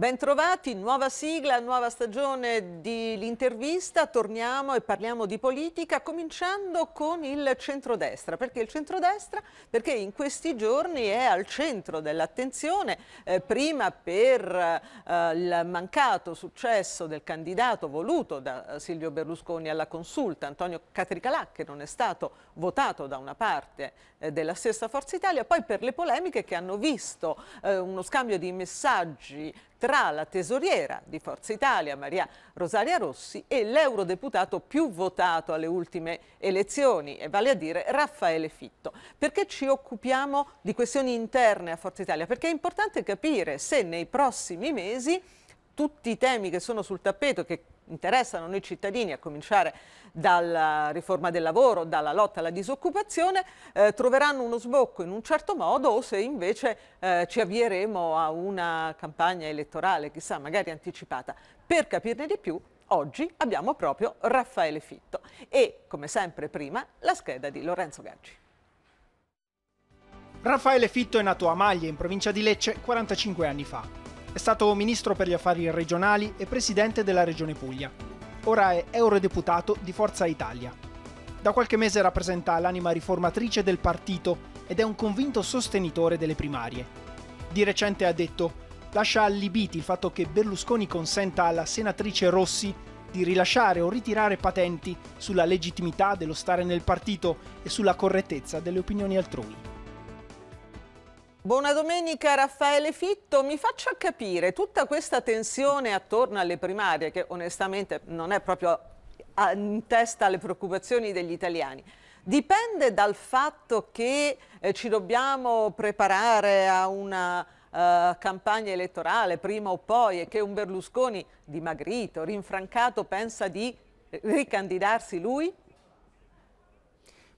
Bentrovati, nuova sigla, nuova stagione dell'intervista, torniamo e parliamo di politica, cominciando con il centrodestra. Perché il centrodestra? Perché in questi giorni è al centro dell'attenzione, eh, prima per eh, il mancato successo del candidato voluto da eh, Silvio Berlusconi alla consulta, Antonio Catricalà, che non è stato votato da una parte eh, della stessa Forza Italia, poi per le polemiche che hanno visto eh, uno scambio di messaggi tra la tesoriera di Forza Italia, Maria Rosaria Rossi, e l'eurodeputato più votato alle ultime elezioni, e vale a dire Raffaele Fitto. Perché ci occupiamo di questioni interne a Forza Italia? Perché è importante capire se nei prossimi mesi tutti i temi che sono sul tappeto che interessano noi cittadini, a cominciare dalla riforma del lavoro, dalla lotta alla disoccupazione, eh, troveranno uno sbocco in un certo modo o se invece eh, ci avvieremo a una campagna elettorale, chissà, magari anticipata. Per capirne di più, oggi abbiamo proprio Raffaele Fitto e, come sempre prima, la scheda di Lorenzo Gaggi. Raffaele Fitto è nato a Maglie, in provincia di Lecce, 45 anni fa. È stato ministro per gli affari regionali e presidente della regione Puglia. Ora è eurodeputato di Forza Italia. Da qualche mese rappresenta l'anima riformatrice del partito ed è un convinto sostenitore delle primarie. Di recente ha detto lascia allibiti il fatto che Berlusconi consenta alla senatrice Rossi di rilasciare o ritirare patenti sulla legittimità dello stare nel partito e sulla correttezza delle opinioni altrui. Buona domenica Raffaele Fitto, mi faccia capire tutta questa tensione attorno alle primarie che onestamente non è proprio in testa alle preoccupazioni degli italiani. Dipende dal fatto che eh, ci dobbiamo preparare a una eh, campagna elettorale prima o poi e che un Berlusconi dimagrito, rinfrancato pensa di ricandidarsi lui?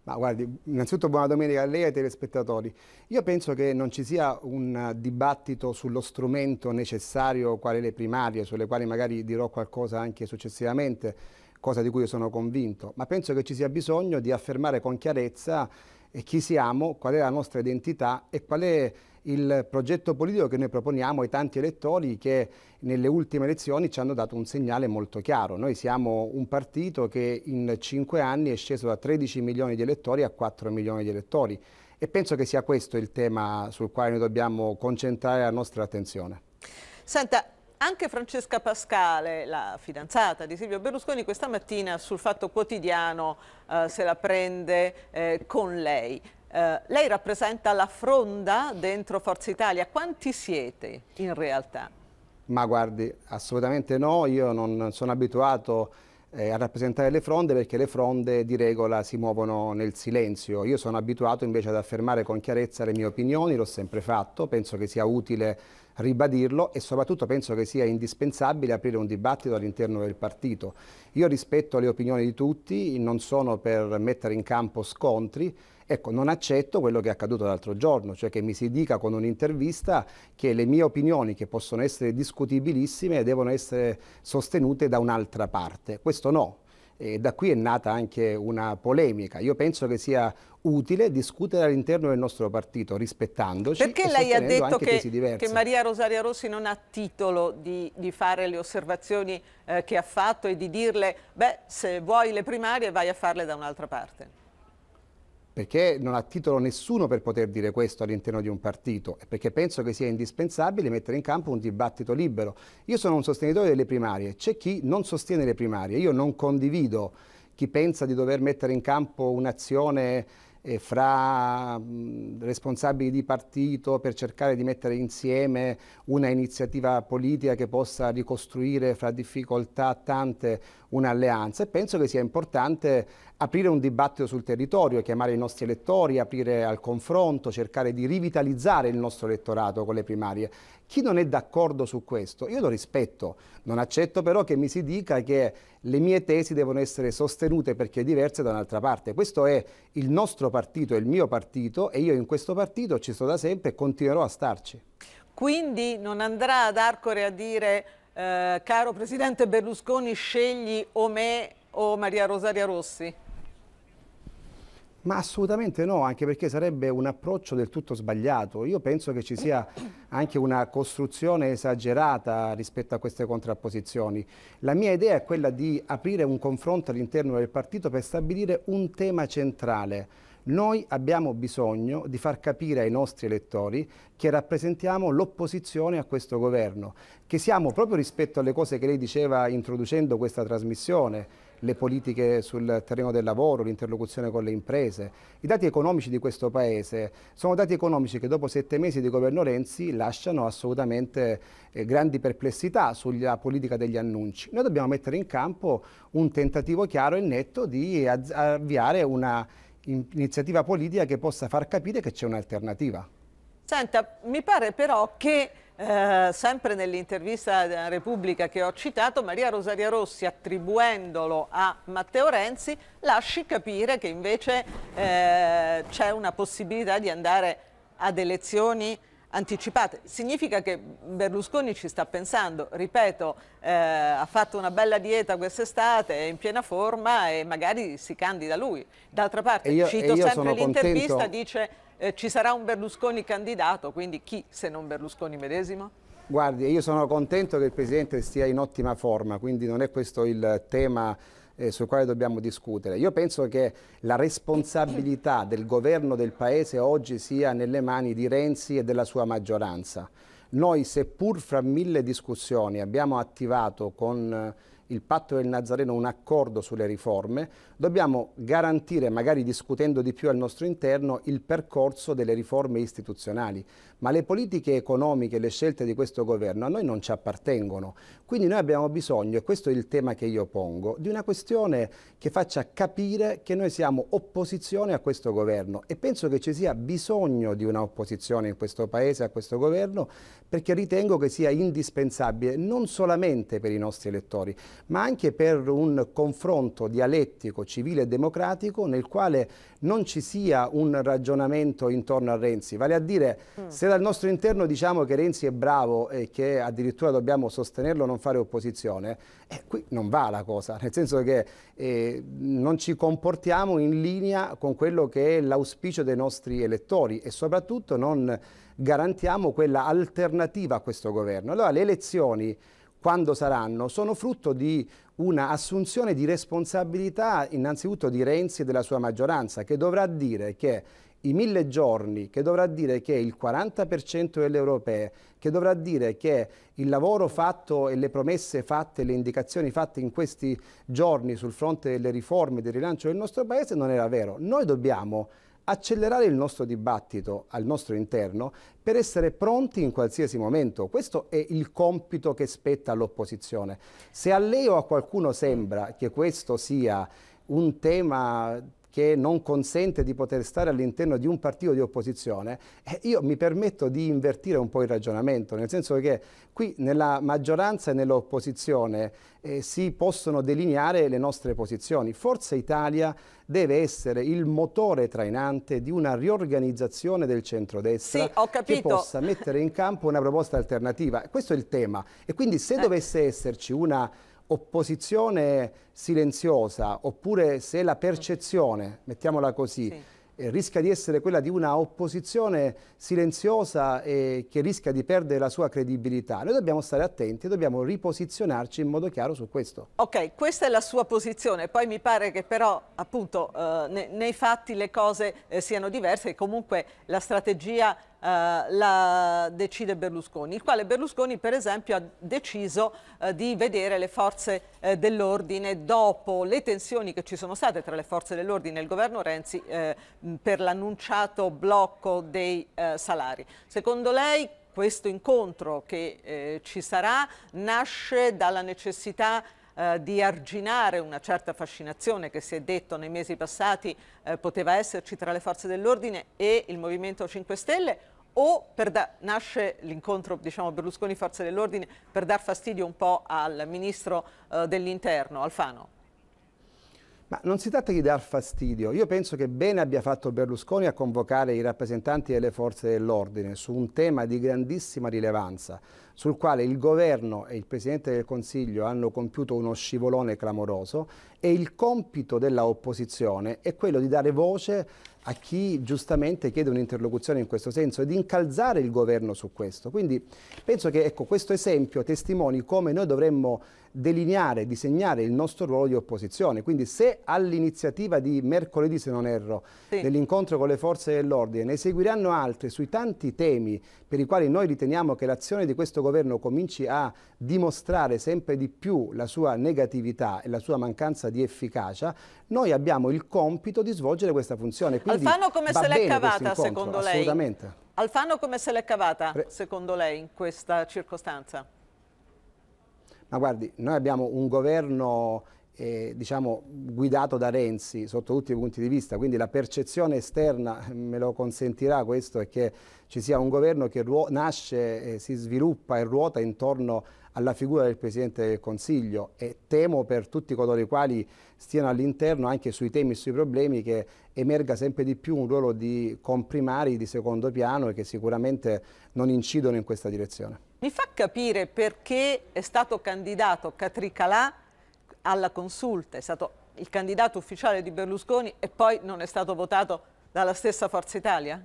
Ma guardi, innanzitutto buona domenica a lei e ai telespettatori. Io penso che non ci sia un dibattito sullo strumento necessario, quale le primarie, sulle quali magari dirò qualcosa anche successivamente, cosa di cui sono convinto, ma penso che ci sia bisogno di affermare con chiarezza eh, chi siamo, qual è la nostra identità e qual è il progetto politico che noi proponiamo ai tanti elettori che nelle ultime elezioni ci hanno dato un segnale molto chiaro. Noi siamo un partito che in cinque anni è sceso da 13 milioni di elettori a 4 milioni di elettori e penso che sia questo il tema sul quale noi dobbiamo concentrare la nostra attenzione. Senta, anche Francesca Pascale, la fidanzata di Silvio Berlusconi, questa mattina sul Fatto Quotidiano eh, se la prende eh, con lei. Eh, lei rappresenta la fronda dentro Forza Italia, quanti siete in realtà? Ma guardi, assolutamente no, io non sono abituato eh, a rappresentare le fronde perché le fronde di regola si muovono nel silenzio. Io sono abituato invece ad affermare con chiarezza le mie opinioni, l'ho sempre fatto, penso che sia utile ribadirlo e soprattutto penso che sia indispensabile aprire un dibattito all'interno del partito. Io rispetto le opinioni di tutti, non sono per mettere in campo scontri, Ecco, non accetto quello che è accaduto l'altro giorno, cioè che mi si dica con un'intervista che le mie opinioni, che possono essere discutibilissime, devono essere sostenute da un'altra parte. Questo no. E da qui è nata anche una polemica. Io penso che sia utile discutere all'interno del nostro partito, rispettandoci. Perché lei ha detto che, che, Maria Rosaria Rossi non ha titolo di, di fare le osservazioni eh, che ha fatto e di dirle, beh, se vuoi le primarie vai a farle da un'altra parte? perché non ha titolo nessuno per poter dire questo all'interno di un partito e perché penso che sia indispensabile mettere in campo un dibattito libero. Io sono un sostenitore delle primarie, c'è chi non sostiene le primarie, io non condivido chi pensa di dover mettere in campo un'azione eh, fra responsabili di partito per cercare di mettere insieme una iniziativa politica che possa ricostruire fra difficoltà tante un'alleanza e penso che sia importante aprire un dibattito sul territorio, chiamare i nostri elettori, aprire al confronto, cercare di rivitalizzare il nostro elettorato con le primarie. Chi non è d'accordo su questo, io lo rispetto, non accetto però che mi si dica che le mie tesi devono essere sostenute perché diverse da un'altra parte. Questo è il nostro partito, è il mio partito e io in questo partito ci sto da sempre e continuerò a starci. Quindi non andrà ad Arcore a dire eh, caro Presidente Berlusconi scegli o me o Maria Rosaria Rossi? Ma assolutamente no, anche perché sarebbe un approccio del tutto sbagliato. Io penso che ci sia anche una costruzione esagerata rispetto a queste contrapposizioni. La mia idea è quella di aprire un confronto all'interno del partito per stabilire un tema centrale. Noi abbiamo bisogno di far capire ai nostri elettori che rappresentiamo l'opposizione a questo governo, che siamo proprio rispetto alle cose che lei diceva introducendo questa trasmissione, le politiche sul terreno del lavoro, l'interlocuzione con le imprese. I dati economici di questo Paese sono dati economici che dopo sette mesi di governo Renzi lasciano assolutamente eh, grandi perplessità sulla politica degli annunci. Noi dobbiamo mettere in campo un tentativo chiaro e netto di avviare una iniziativa politica che possa far capire che c'è un'alternativa. Senta, mi pare però che eh, sempre nell'intervista della Repubblica che ho citato, Maria Rosaria Rossi, attribuendolo a Matteo Renzi, lasci capire che invece eh, c'è una possibilità di andare ad elezioni anticipate. Significa che Berlusconi ci sta pensando, ripeto, eh, ha fatto una bella dieta quest'estate, è in piena forma e magari si candida lui. D'altra parte, io, cito sempre l'intervista, dice eh, ci sarà un Berlusconi candidato, quindi chi se non Berlusconi medesimo? Guardi, io sono contento che il Presidente stia in ottima forma, quindi non è questo il tema eh, sul quale dobbiamo discutere. Io penso che la responsabilità del governo del Paese oggi sia nelle mani di Renzi e della sua maggioranza. Noi, seppur fra mille discussioni, abbiamo attivato con... Eh, il patto del Nazareno un accordo sulle riforme, dobbiamo garantire, magari discutendo di più al nostro interno, il percorso delle riforme istituzionali. Ma le politiche economiche, le scelte di questo governo a noi non ci appartengono. Quindi noi abbiamo bisogno, e questo è il tema che io pongo, di una questione che faccia capire che noi siamo opposizione a questo governo e penso che ci sia bisogno di una opposizione in questo Paese, a questo governo, perché ritengo che sia indispensabile non solamente per i nostri elettori, ma anche per un confronto dialettico, civile e democratico nel quale non ci sia un ragionamento intorno a Renzi. Vale a dire, mm. se dal nostro interno diciamo che Renzi è bravo e che addirittura dobbiamo sostenerlo, non fare opposizione, eh, qui non va la cosa, nel senso che eh, non ci comportiamo in linea con quello che è l'auspicio dei nostri elettori e soprattutto non garantiamo quella alternativa a questo governo. Allora le elezioni quando saranno, sono frutto di una assunzione di responsabilità innanzitutto di Renzi e della sua maggioranza che dovrà dire che i mille giorni, che dovrà dire che il 40% delle europee, che dovrà dire che il lavoro fatto e le promesse fatte, le indicazioni fatte in questi giorni sul fronte delle riforme, del rilancio del nostro Paese non era vero. Noi dobbiamo accelerare il nostro dibattito al nostro interno per essere pronti in qualsiasi momento. Questo è il compito che spetta all'opposizione. Se a lei o a qualcuno sembra che questo sia un tema che non consente di poter stare all'interno di un partito di opposizione, eh, io mi permetto di invertire un po' il ragionamento, nel senso che qui nella maggioranza e nell'opposizione eh, si possono delineare le nostre posizioni. Forza Italia deve essere il motore trainante di una riorganizzazione del centrodestra sì, che possa mettere in campo una proposta alternativa. Questo è il tema. E quindi se eh. dovesse esserci una opposizione silenziosa oppure se la percezione, mettiamola così, sì. eh, rischia di essere quella di una opposizione silenziosa e che rischia di perdere la sua credibilità. Noi dobbiamo stare attenti, e dobbiamo riposizionarci in modo chiaro su questo. Ok, questa è la sua posizione, poi mi pare che però appunto eh, nei fatti le cose eh, siano diverse e comunque la strategia eh, la decide Berlusconi, il quale Berlusconi per esempio ha deciso eh, di vedere le forze eh, dell'ordine dopo le tensioni che ci sono state tra le forze dell'ordine e il governo Renzi per l'annunciato blocco dei salari. Secondo lei questo incontro che eh, ci sarà nasce dalla necessità eh, di arginare una certa fascinazione che si è detto nei mesi passati eh, poteva esserci tra le forze dell'ordine e il Movimento 5 Stelle o nasce l'incontro diciamo, Berlusconi-Forze dell'Ordine per dar fastidio un po' al Ministro eh, dell'Interno, Alfano? Ma non si tratta di dar fastidio, io penso che bene abbia fatto Berlusconi a convocare i rappresentanti delle forze dell'ordine su un tema di grandissima rilevanza, sul quale il governo e il Presidente del Consiglio hanno compiuto uno scivolone clamoroso e il compito della opposizione è quello di dare voce a chi giustamente chiede un'interlocuzione in questo senso e di incalzare il governo su questo. Quindi penso che ecco, questo esempio testimoni come noi dovremmo delineare, disegnare il nostro ruolo di opposizione. Quindi se all'iniziativa di mercoledì, se non erro, sì. dell'incontro con le forze dell'ordine, ne seguiranno altre sui tanti temi per i quali noi riteniamo che l'azione di questo governo cominci a dimostrare sempre di più la sua negatività e la sua mancanza di efficacia, noi abbiamo il compito di svolgere questa funzione. Quindi quindi Alfano come se l'è cavata secondo lei? Assolutamente. Alfano come se l'è cavata secondo lei in questa circostanza? Ma guardi, noi abbiamo un governo eh, diciamo, guidato da Renzi sotto tutti i punti di vista, quindi la percezione esterna eh, me lo consentirà questo è che ci sia un governo che nasce, eh, si sviluppa e ruota intorno a alla figura del Presidente del Consiglio e temo per tutti coloro i quali stiano all'interno anche sui temi e sui problemi che emerga sempre di più un ruolo di comprimari di secondo piano e che sicuramente non incidono in questa direzione. Mi fa capire perché è stato candidato Catricalà alla consulta, è stato il candidato ufficiale di Berlusconi e poi non è stato votato dalla stessa Forza Italia?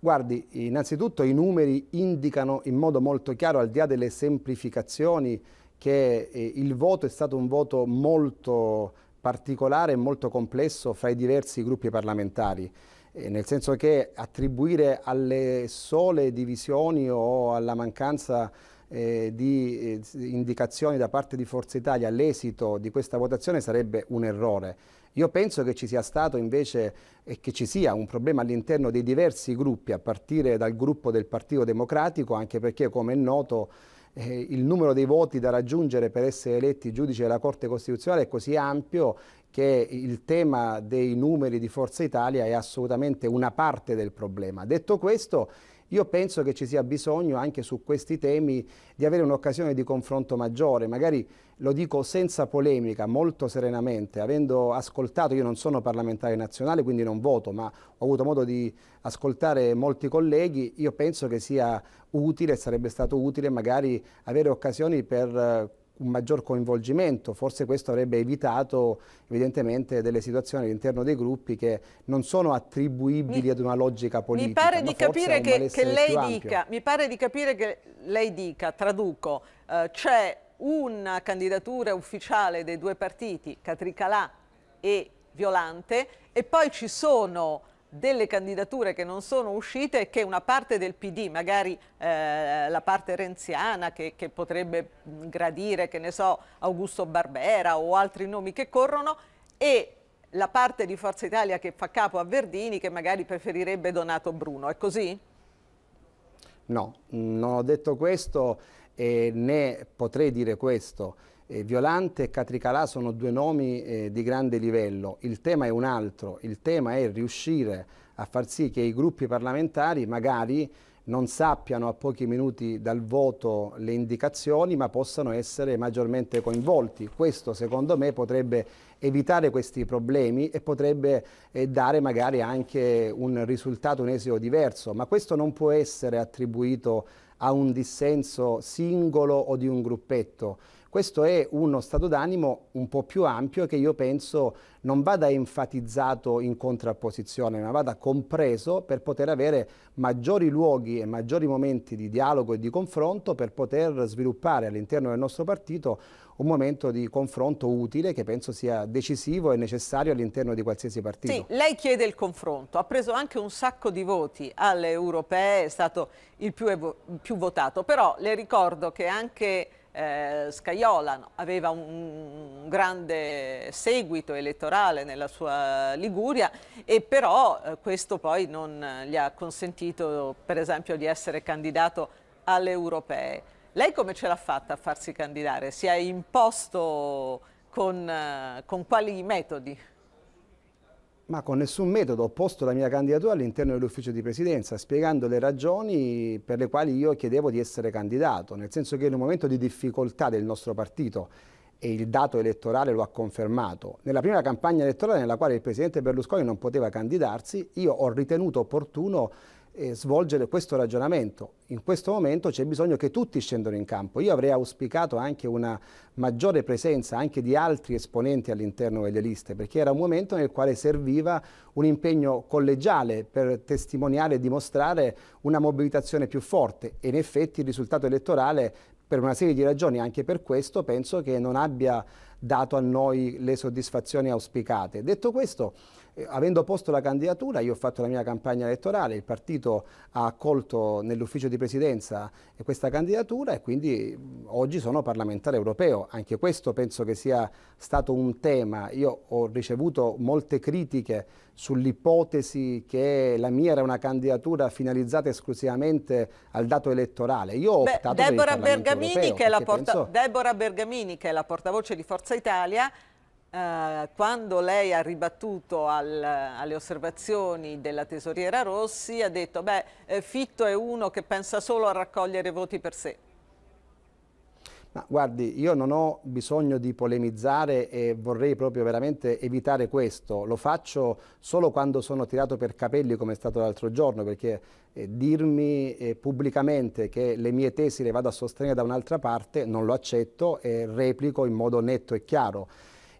Guardi, innanzitutto i numeri indicano in modo molto chiaro, al di là delle semplificazioni, che eh, il voto è stato un voto molto particolare e molto complesso fra i diversi gruppi parlamentari, eh, nel senso che attribuire alle sole divisioni o alla mancanza eh, di eh, indicazioni da parte di Forza Italia l'esito di questa votazione sarebbe un errore. Io penso che ci sia stato invece e che ci sia un problema all'interno dei diversi gruppi, a partire dal gruppo del Partito Democratico, anche perché come è noto eh, il numero dei voti da raggiungere per essere eletti giudici della Corte Costituzionale è così ampio che il tema dei numeri di Forza Italia è assolutamente una parte del problema. Detto questo, io penso che ci sia bisogno anche su questi temi di avere un'occasione di confronto maggiore, magari lo dico senza polemica, molto serenamente, avendo ascoltato, io non sono parlamentare nazionale quindi non voto, ma ho avuto modo di ascoltare molti colleghi, io penso che sia utile, sarebbe stato utile magari avere occasioni per eh, un maggior coinvolgimento, forse questo avrebbe evitato evidentemente delle situazioni all'interno dei gruppi che non sono attribuibili mi, ad una logica politica. Mi pare, di capire che, che lei dica, mi pare di capire che lei dica, traduco, eh, c'è una candidatura ufficiale dei due partiti, Catricalà e Violante, e poi ci sono delle candidature che non sono uscite e che una parte del PD, magari eh, la parte renziana che, che, potrebbe gradire, che ne so, Augusto Barbera o altri nomi che corrono, e la parte di Forza Italia che fa capo a Verdini che magari preferirebbe Donato Bruno, è così? No, non ho detto questo e né potrei dire questo. Eh, Violante e Catricalà sono due nomi eh, di grande livello, il tema è un altro, il tema è riuscire a far sì che i gruppi parlamentari magari non sappiano a pochi minuti dal voto le indicazioni ma possano essere maggiormente coinvolti. Questo secondo me potrebbe evitare questi problemi e potrebbe eh, dare magari anche un risultato, un esito diverso, ma questo non può essere attribuito a un dissenso singolo o di un gruppetto. Questo è uno stato d'animo un po' più ampio che io penso non vada enfatizzato in contrapposizione, ma vada compreso per poter avere maggiori luoghi e maggiori momenti di dialogo e di confronto per poter sviluppare all'interno del nostro partito un momento di confronto utile che penso sia decisivo e necessario all'interno di qualsiasi partito. Sì, lei chiede il confronto, ha preso anche un sacco di voti alle europee, è stato il più, più votato, però le ricordo che anche eh, Scaiola aveva un, un, grande seguito elettorale nella sua Liguria e però eh, questo poi non gli ha consentito per esempio di essere candidato alle europee. Lei come ce l'ha fatta a farsi candidare? Si è imposto con, eh, con quali metodi? Ma con nessun metodo ho posto la mia candidatura all'interno dell'ufficio di presidenza, spiegando le ragioni per le quali io chiedevo di essere candidato, nel senso che in un momento di difficoltà del nostro partito, e il dato elettorale lo ha confermato, nella prima campagna elettorale nella quale il presidente Berlusconi non poteva candidarsi, io ho ritenuto opportuno eh, svolgere questo ragionamento. In questo momento c'è bisogno che tutti scendano in campo. Io avrei auspicato anche una maggiore presenza anche di altri esponenti all'interno delle liste, perché era un momento nel quale serviva un impegno collegiale per testimoniare e dimostrare una mobilitazione più forte e in effetti il risultato elettorale per una serie di ragioni, anche per questo penso che non abbia dato a noi le soddisfazioni auspicate. Detto questo, eh, avendo posto la candidatura io ho fatto la mia campagna elettorale, il partito ha accolto nell'ufficio di presidenza eh, questa candidatura e quindi oggi sono parlamentare europeo. Anche questo penso che sia stato un tema. Io ho ricevuto molte critiche sull'ipotesi che la mia era una candidatura finalizzata esclusivamente al dato elettorale. Io ho Beh, optato Deborah per il Bergamini, europeo, che la porta... penso... Deborah Bergamini, che è la portavoce di Forza Italia, eh, quando lei ha ribattuto al, alle osservazioni della tesoriera Rossi, ha detto beh, eh, Fitto è uno che pensa solo a raccogliere voti per sé. Ma guardi, io non ho bisogno di polemizzare e vorrei proprio veramente evitare questo. Lo faccio solo quando sono tirato per capelli come è stato l'altro giorno, perché eh, dirmi eh, pubblicamente che le mie tesi le vado a sostenere da un'altra parte non lo accetto e replico in modo netto e chiaro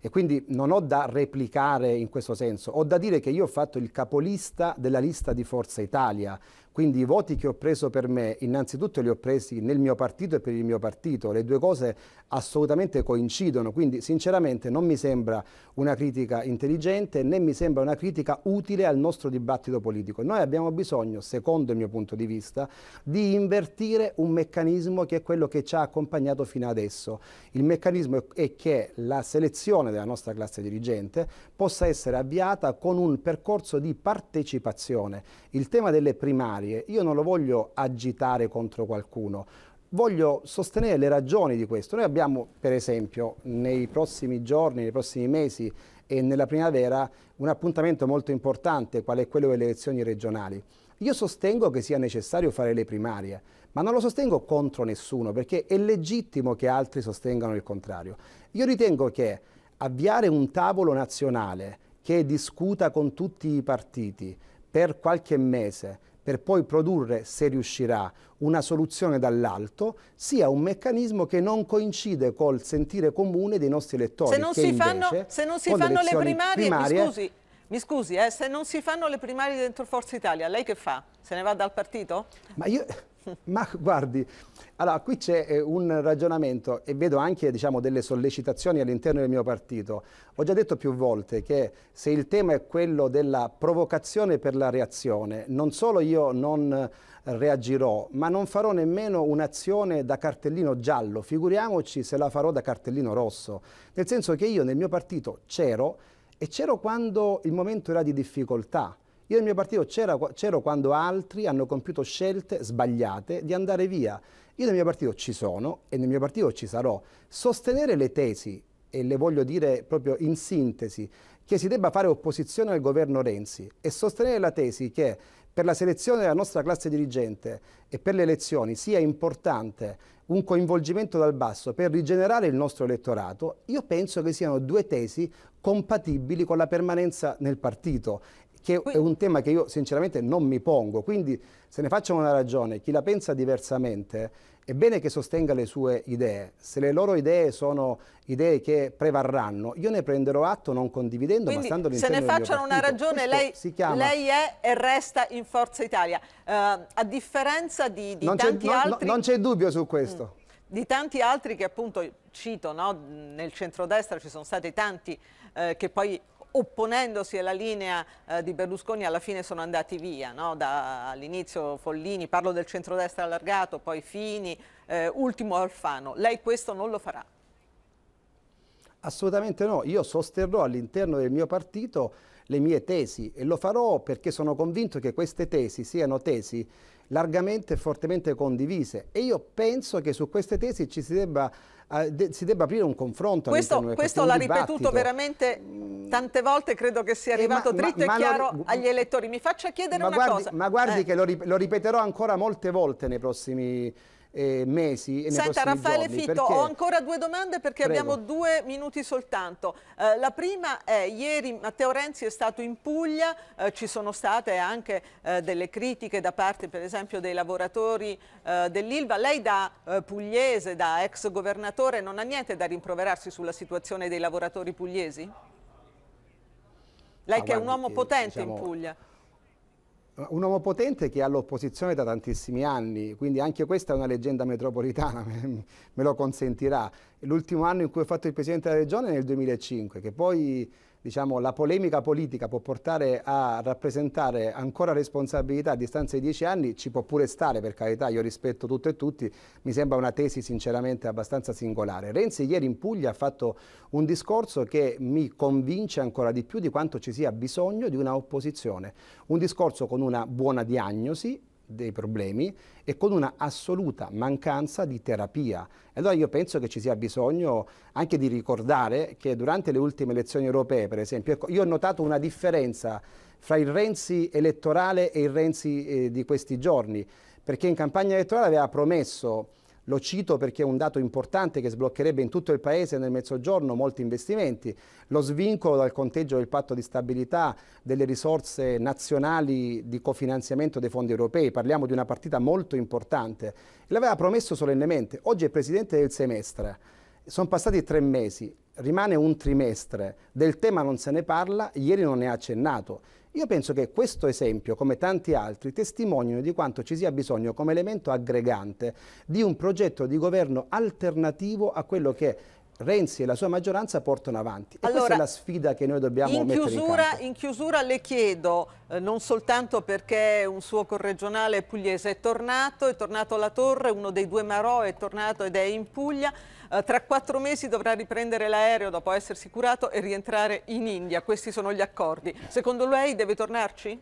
e quindi non ho da replicare in questo senso, ho da dire che io ho fatto il capolista della lista di Forza Italia, quindi i voti che ho preso per me, innanzitutto li ho presi nel mio partito e per il mio partito. Le due cose assolutamente coincidono, quindi sinceramente non mi sembra una critica intelligente né mi sembra una critica utile al nostro dibattito politico. Noi abbiamo bisogno, secondo il mio punto di vista, di invertire un meccanismo che è quello che ci ha accompagnato fino adesso. Il meccanismo è che la selezione della nostra classe dirigente possa essere avviata con un percorso di partecipazione. Il tema delle primarie storie, eh, io non lo voglio agitare contro qualcuno, voglio sostenere le ragioni di questo. Noi abbiamo, per esempio, nei prossimi giorni, nei prossimi mesi e nella primavera un appuntamento molto importante, qual è quello delle elezioni regionali. Io sostengo che sia necessario fare le primarie, ma non lo sostengo contro nessuno, perché è legittimo che altri sostengano il contrario. Io ritengo che avviare un tavolo nazionale che discuta con tutti i partiti per qualche mese per poi produrre, se riuscirà, una soluzione dall'alto, sia un meccanismo che non coincide col sentire comune dei nostri elettori. Se non si fanno, se non si fanno le primarie, primarie mi scusi, mi scusi eh, se non si fanno le primarie dentro Forza Italia, lei che fa? Se ne va dal partito? Ma io... Ma guardi, allora qui c'è eh, un ragionamento e vedo anche diciamo, delle sollecitazioni all'interno del mio partito. Ho già detto più volte che se il tema è quello della provocazione per la reazione, non solo io non reagirò, ma non farò nemmeno un'azione da cartellino giallo, figuriamoci se la farò da cartellino rosso, nel senso che io nel mio partito c'ero e c'ero quando il momento era di difficoltà. Io nel mio partito c'ero quando altri hanno compiuto scelte sbagliate di andare via. Io nel mio partito ci sono e nel mio partito ci sarò. Sostenere le tesi, e le voglio dire proprio in sintesi, che si debba fare opposizione al governo Renzi e sostenere la tesi che per la selezione della nostra classe dirigente e per le elezioni sia importante un coinvolgimento dal basso per rigenerare il nostro elettorato, io penso che siano due tesi compatibili con la permanenza nel partito che è un tema che io sinceramente non mi pongo, quindi se ne facciano una ragione, chi la pensa diversamente è bene che sostenga le sue idee, se le loro idee sono idee che prevarranno, io ne prenderò atto non condividendo quindi, ma stando all'interno Se ne facciano una ragione, lei, lei, è e resta in Forza Italia, uh, a differenza di, di tanti altri... No, non c'è dubbio su questo. Mm di tanti altri che appunto cito, no? nel centrodestra ci sono stati tanti eh, che poi opponendosi alla linea eh, di Berlusconi alla fine sono andati via, no? all'inizio Follini, parlo del centrodestra allargato, poi Fini, eh, ultimo Alfano, lei questo non lo farà? Assolutamente no, io sosterrò all'interno del mio partito le mie tesi e lo farò perché sono convinto che queste tesi siano tesi largamente e fortemente condivise e io penso che su queste tesi ci si debba Uh, de si debba aprire un confronto. Questo, questo l'ha ripetuto veramente mm. tante volte, credo che sia eh, arrivato eh, ma, dritto ma, ma e chiaro lo, agli elettori. Mi faccia chiedere una guardi, cosa. Ma guardi eh. che lo, lo ripeterò ancora molte volte nei prossimi eh, mesi e Senta, Raffaele giorni, Fitto, perché... ho ancora due domande perché Prego. abbiamo due minuti soltanto. Eh, la prima è, ieri Matteo Renzi è stato in Puglia, eh, ci sono state anche eh, delle critiche da parte per esempio dei lavoratori eh, dell'Ilva. Lei da eh, pugliese, da ex governatore, non ha niente da rimproverarsi sulla situazione dei lavoratori pugliesi? Lei ah, che è un uomo potente diciamo... in Puglia un uomo potente che è all'opposizione da tantissimi anni, quindi anche questa è una leggenda metropolitana, me, me lo consentirà. L'ultimo anno in cui ho fatto il Presidente della Regione è nel 2005, che poi diciamo, la polemica politica può portare a rappresentare ancora responsabilità a distanza di dieci anni, ci può pure stare, per carità, io rispetto tutto e tutti, mi sembra una tesi sinceramente abbastanza singolare. Renzi ieri in Puglia ha fatto un discorso che mi convince ancora di più di quanto ci sia bisogno di una opposizione, un discorso con una buona diagnosi dei problemi e con una assoluta mancanza di terapia. E allora io penso che ci sia bisogno anche di ricordare che durante le ultime elezioni europee, per esempio, ecco, io ho notato una differenza fra il Renzi elettorale e il Renzi eh, di questi giorni, perché in campagna elettorale aveva promesso lo cito perché è un dato importante che sbloccherebbe in tutto il Paese nel Mezzogiorno molti investimenti, lo svincolo dal conteggio del patto di stabilità delle risorse nazionali di cofinanziamento dei fondi europei, parliamo di una partita molto importante, l'aveva promesso solennemente, oggi è Presidente del semestre, sono passati tre mesi, rimane un trimestre, del tema non se ne parla, ieri non ne ha accennato. Io penso che questo esempio, come tanti altri, testimonino di quanto ci sia bisogno come elemento aggregante di un progetto di governo alternativo a quello che Renzi e la sua maggioranza portano avanti. E allora, questa è la sfida che noi dobbiamo in mettere in in, in chiusura le chiedo, eh, non soltanto perché un suo corregionale pugliese è tornato, è tornato alla Torre, uno dei due Marò è tornato ed è in Puglia, eh, tra quattro mesi dovrà riprendere l'aereo dopo essersi curato e rientrare in India. Questi sono gli accordi. Secondo lei deve tornarci?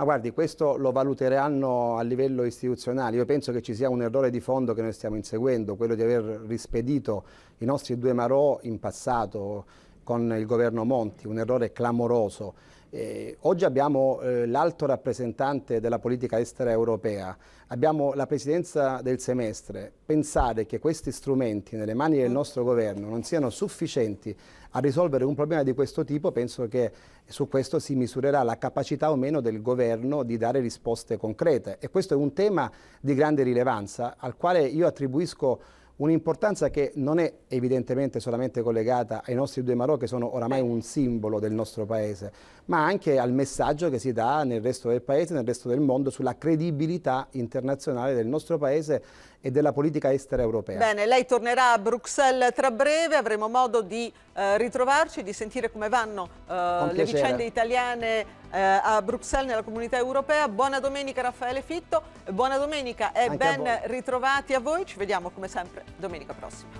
Ma guardi, questo lo valuteranno a livello istituzionale. Io penso che ci sia un errore di fondo che noi stiamo inseguendo, quello di aver rispedito i nostri due Marò in passato con il governo Monti, un errore clamoroso. Eh, oggi abbiamo eh, l'alto rappresentante della politica estera europea, abbiamo la presidenza del semestre. Pensare che questi strumenti nelle mani del nostro governo non siano sufficienti a risolvere un problema di questo tipo penso che su questo si misurerà la capacità o meno del governo di dare risposte concrete e questo è un tema di grande rilevanza al quale io attribuisco un'importanza che non è evidentemente solamente collegata ai nostri due Marò che sono oramai un simbolo del nostro paese, ma anche al messaggio che si dà nel resto del paese, nel resto del mondo sulla credibilità internazionale del nostro paese e della politica estera europea. Bene, lei tornerà a Bruxelles tra breve, avremo modo di eh, ritrovarci, di sentire come vanno eh, le vicende italiane eh, a Bruxelles nella comunità europea. Buona domenica Raffaele Fitto, buona domenica e Anche ben a ritrovati a voi. Ci vediamo come sempre domenica prossima.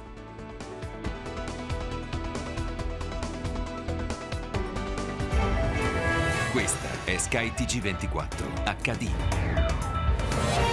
Questa è Sky TG24 HD.